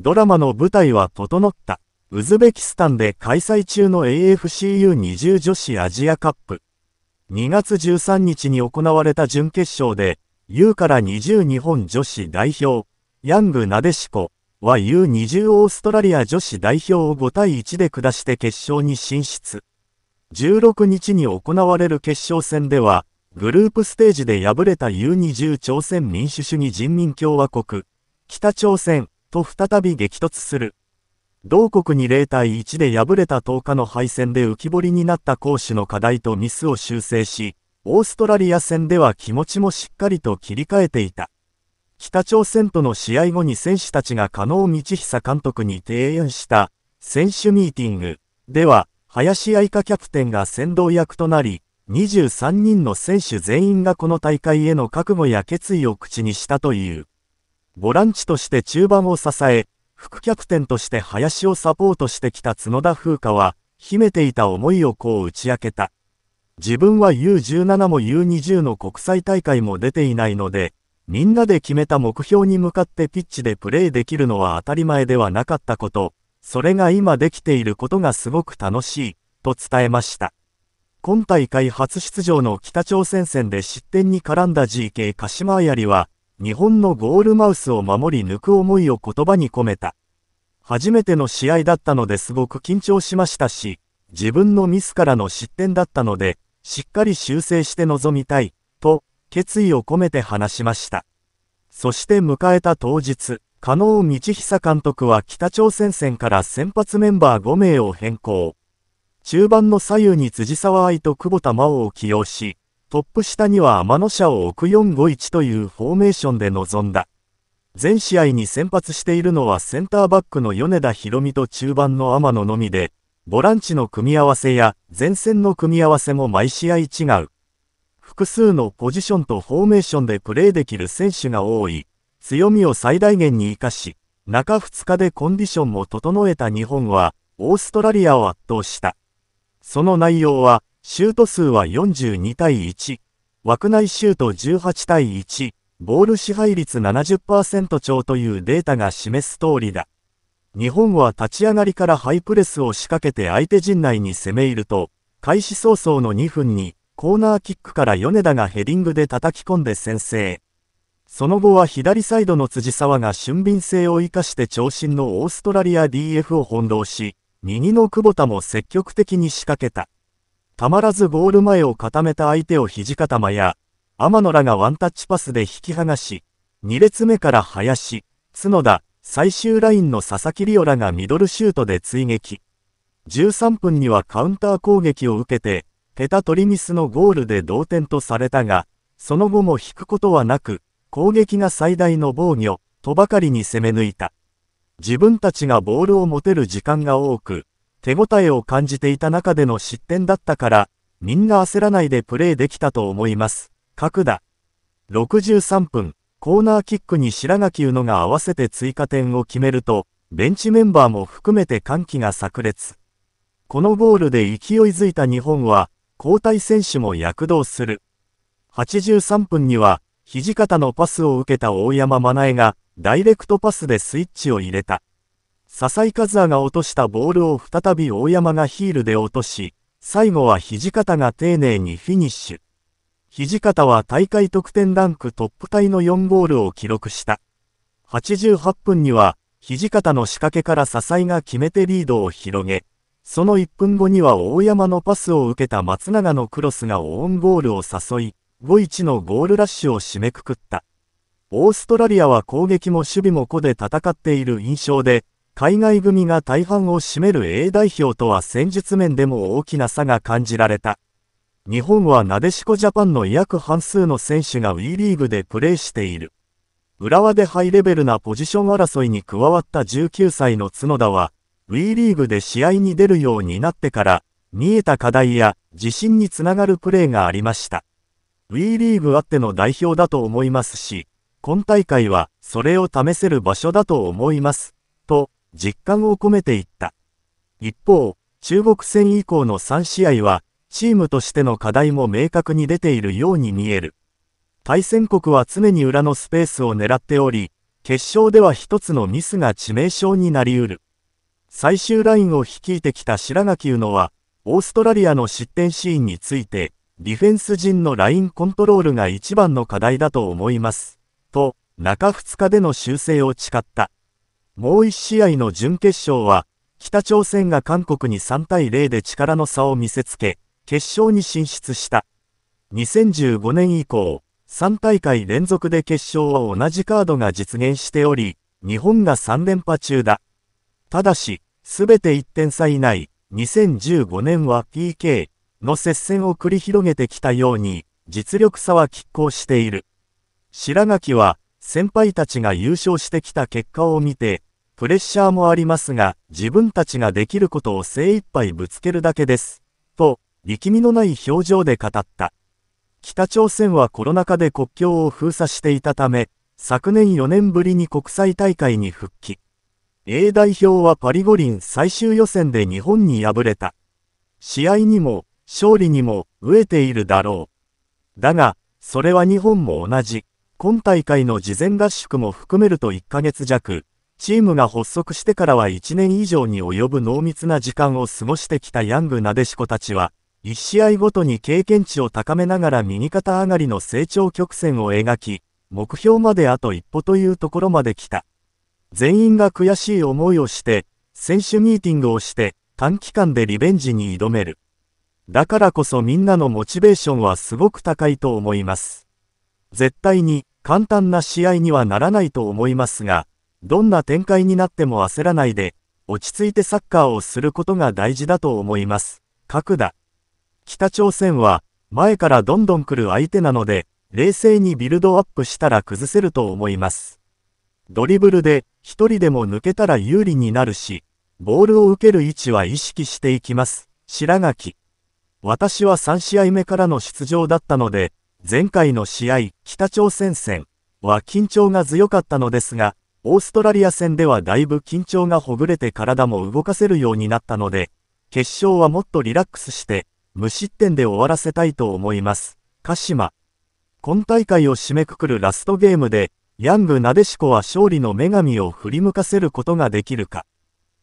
ドラマの舞台は整った。ウズベキスタンで開催中の AFCU20 女子アジアカップ。2月13日に行われた準決勝で、U から20日本女子代表、ヤングなでしこは U20 オーストラリア女子代表を5対1で下して決勝に進出。16日に行われる決勝戦では、グループステージで敗れた U20 朝鮮民主主義人民共和国、北朝鮮、と再び激突する。同国に0対1で敗れた10日の敗戦で浮き彫りになった攻守の課題とミスを修正し、オーストラリア戦では気持ちもしっかりと切り替えていた。北朝鮮との試合後に選手たちが加納道久監督に提案した選手ミーティングでは、林愛花キャプテンが先導役となり、23人の選手全員がこの大会への覚悟や決意を口にしたという。ボランチとして中盤を支え、副キャプテンとして林をサポートしてきた角田風花は、秘めていた思いをこう打ち明けた。自分は U17 も U20 の国際大会も出ていないので、みんなで決めた目標に向かってピッチでプレーできるのは当たり前ではなかったこと、それが今できていることがすごく楽しい、と伝えました。今大会初出場の北朝鮮戦で失点に絡んだ GK 鹿島あやりは、日本のゴールマウスを守り抜く思いを言葉に込めた。初めての試合だったのですごく緊張しましたし、自分のミスからの失点だったので、しっかり修正して臨みたい、と、決意を込めて話しました。そして迎えた当日、加納道久監督は北朝鮮戦から先発メンバー5名を変更。中盤の左右に辻沢愛と久保田真央を起用し、トップ下には天野社を置く451というフォーメーションで臨んだ。全試合に先発しているのはセンターバックの米田博美と中盤の天野のみで、ボランチの組み合わせや前線の組み合わせも毎試合違う。複数のポジションとフォーメーションでプレーできる選手が多い、強みを最大限に活かし、中2日でコンディションも整えた日本は、オーストラリアを圧倒した。その内容は、シュート数は42対1、枠内シュート18対1、ボール支配率70%超というデータが示す通りだ。日本は立ち上がりからハイプレスを仕掛けて相手陣内に攻め入ると、開始早々の2分にコーナーキックから米田がヘディングで叩き込んで先制。その後は左サイドの辻沢が俊敏性を生かして長身のオーストラリア DF を翻弄し、右の久保田も積極的に仕掛けた。たまらずゴール前を固めた相手を土方や、天野らがワンタッチパスで引き剥がし、2列目から林、角田、最終ラインの佐々木リオらがミドルシュートで追撃。13分にはカウンター攻撃を受けて、ペタトリミスのゴールで同点とされたが、その後も引くことはなく、攻撃が最大の防御、とばかりに攻め抜いた。自分たちがボールを持てる時間が多く、手応えを感じていた中での失点だったから、みんな焦らないでプレーできたと思います。角田。63分、コーナーキックに白垣宇野が合わせて追加点を決めると、ベンチメンバーも含めて歓喜が炸裂。このゴールで勢いづいた日本は、交代選手も躍動する。83分には、土方のパスを受けた大山真江が、ダイレクトパスでスイッチを入れた。笹井和也が落としたボールを再び大山がヒールで落とし、最後は土方が丁寧にフィニッシュ。土方は大会得点ランクトップタイの4ゴールを記録した。88分には、土方の仕掛けから笹井が決めてリードを広げ、その1分後には大山のパスを受けた松永のクロスがオウンゴールを誘い、5-1のゴールラッシュを締めくくった。オーストラリアは攻撃も守備も個で戦っている印象で、海外組が大半を占める A 代表とは戦術面でも大きな差が感じられた。日本はなでしこジャパンの約半数の選手が WE リーグでプレーしている。浦和でハイレベルなポジション争いに加わった19歳の角田は、WE リーグで試合に出るようになってから、見えた課題や自信につながるプレーがありました。WE リーグあっての代表だと思いますし、今大会はそれを試せる場所だと思います、と実感を込めていった。一方、中国戦以降の3試合は、チームとしての課題も明確に出ているように見える。対戦国は常に裏のスペースを狙っており、決勝では一つのミスが致命傷になりうる。最終ラインを率いてきた白垣宇野は、オーストラリアの失点シーンについて、ディフェンス陣のラインコントロールが一番の課題だと思います。と、中2日での修正を誓った。もう1試合の準決勝は、北朝鮮が韓国に3対0で力の差を見せつけ、決勝に進出した。2015年以降、3大会連続で決勝は同じカードが実現しており、日本が3連覇中だ。ただし、すべて1点差以内、2015年は PK の接戦を繰り広げてきたように、実力差は拮抗している。白垣は、先輩たちが優勝してきた結果を見て、プレッシャーもありますが、自分たちができることを精一杯ぶつけるだけです。と、力みのない表情で語った。北朝鮮はコロナ禍で国境を封鎖していたため、昨年4年ぶりに国際大会に復帰。A 代表はパリ五輪最終予選で日本に敗れた。試合にも、勝利にも、飢えているだろう。だが、それは日本も同じ。今大会の事前合宿も含めると1ヶ月弱、チームが発足してからは1年以上に及ぶ濃密な時間を過ごしてきたヤングなでしこたちは、1試合ごとに経験値を高めながら右肩上がりの成長曲線を描き、目標まであと一歩というところまで来た。全員が悔しい思いをして、選手ミーティングをして、短期間でリベンジに挑める。だからこそみんなのモチベーションはすごく高いと思います。絶対に簡単な試合にはならないと思いますが、どんな展開になっても焦らないで、落ち着いてサッカーをすることが大事だと思います。角田。北朝鮮は、前からどんどん来る相手なので、冷静にビルドアップしたら崩せると思います。ドリブルで、一人でも抜けたら有利になるし、ボールを受ける位置は意識していきます。白垣。私は3試合目からの出場だったので、前回の試合、北朝鮮戦は緊張が強かったのですが、オーストラリア戦ではだいぶ緊張がほぐれて体も動かせるようになったので、決勝はもっとリラックスして、無失点で終わらせたいと思います。鹿島。今大会を締めくくるラストゲームで、ヤングなでしこは勝利の女神を振り向かせることができるか。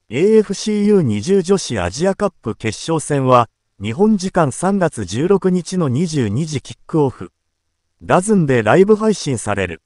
AFCU20 女子アジアカップ決勝戦は、日本時間3月16日の22時キックオフ。ダズンでライブ配信される。